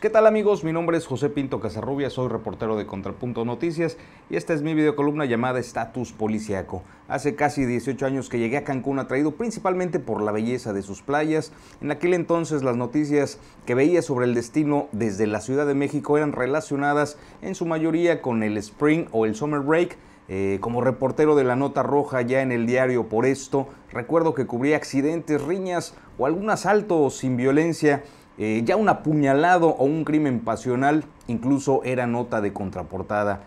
¿Qué tal amigos? Mi nombre es José Pinto Casarrubia, soy reportero de Contrapunto Noticias y esta es mi videocolumna llamada Estatus Policiaco. Hace casi 18 años que llegué a Cancún atraído principalmente por la belleza de sus playas. En aquel entonces las noticias que veía sobre el destino desde la Ciudad de México eran relacionadas en su mayoría con el Spring o el Summer Break eh, como reportero de la Nota Roja ya en el diario por esto, recuerdo que cubría accidentes, riñas o algún asalto sin violencia eh, ya un apuñalado o un crimen pasional incluso era nota de contraportada.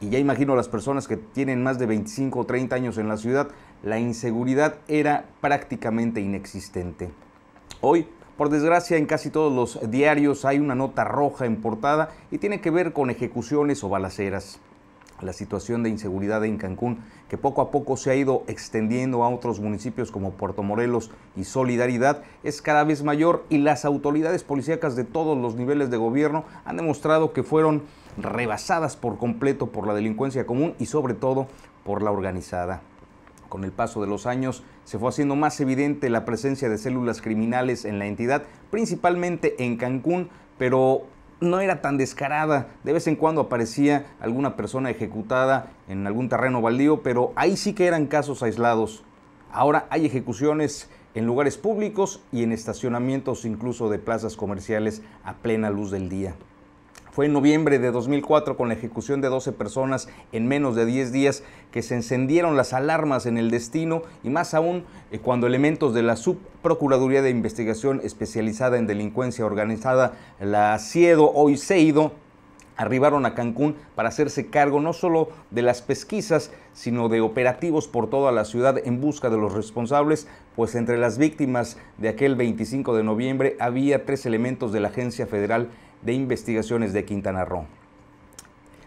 Y ya imagino a las personas que tienen más de 25 o 30 años en la ciudad, la inseguridad era prácticamente inexistente. Hoy, por desgracia, en casi todos los diarios hay una nota roja en portada y tiene que ver con ejecuciones o balaceras la situación de inseguridad en Cancún, que poco a poco se ha ido extendiendo a otros municipios como Puerto Morelos y Solidaridad, es cada vez mayor y las autoridades policíacas de todos los niveles de gobierno han demostrado que fueron rebasadas por completo por la delincuencia común y sobre todo por la organizada. Con el paso de los años se fue haciendo más evidente la presencia de células criminales en la entidad, principalmente en Cancún, pero no era tan descarada. De vez en cuando aparecía alguna persona ejecutada en algún terreno baldío, pero ahí sí que eran casos aislados. Ahora hay ejecuciones en lugares públicos y en estacionamientos incluso de plazas comerciales a plena luz del día. Fue en noviembre de 2004, con la ejecución de 12 personas en menos de 10 días, que se encendieron las alarmas en el destino y más aún eh, cuando elementos de la Subprocuraduría de Investigación Especializada en Delincuencia Organizada, la CIEDO, hoy CEIDO, arribaron a Cancún para hacerse cargo no solo de las pesquisas, sino de operativos por toda la ciudad en busca de los responsables, pues entre las víctimas de aquel 25 de noviembre había tres elementos de la Agencia Federal de Investigaciones de Quintana Roo.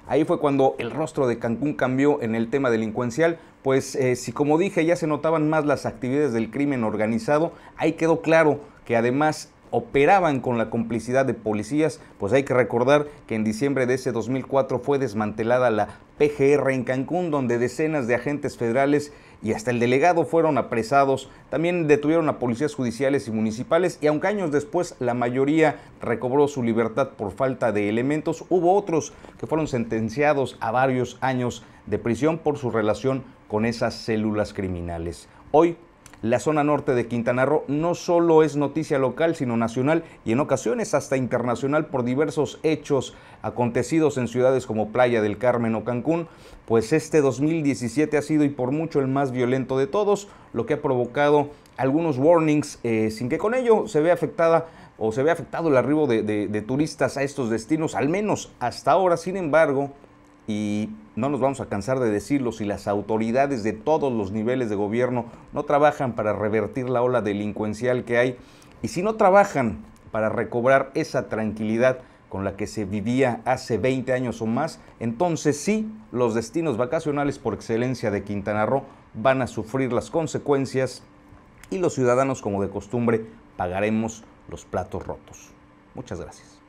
Ahí fue cuando el rostro de Cancún cambió en el tema delincuencial, pues eh, si como dije ya se notaban más las actividades del crimen organizado, ahí quedó claro que además operaban con la complicidad de policías, pues hay que recordar que en diciembre de ese 2004 fue desmantelada la PGR en Cancún, donde decenas de agentes federales y hasta el delegado fueron apresados. También detuvieron a policías judiciales y municipales y aunque años después la mayoría recobró su libertad por falta de elementos, hubo otros que fueron sentenciados a varios años de prisión por su relación con esas células criminales. Hoy la zona norte de Quintana Roo no solo es noticia local, sino nacional y en ocasiones hasta internacional por diversos hechos acontecidos en ciudades como Playa del Carmen o Cancún, pues este 2017 ha sido y por mucho el más violento de todos, lo que ha provocado algunos warnings eh, sin que con ello se vea afectada o se vea afectado el arribo de turistas a estos destinos, al menos hasta ahora. Sin embargo, y no nos vamos a cansar de decirlo, si las autoridades de todos los niveles de gobierno no trabajan para revertir la ola delincuencial que hay y si no trabajan para recobrar esa tranquilidad con la que se vivía hace 20 años o más, entonces sí, los destinos vacacionales por excelencia de Quintana Roo van a sufrir las consecuencias y los ciudadanos, como de costumbre, pagaremos los platos rotos. Muchas gracias.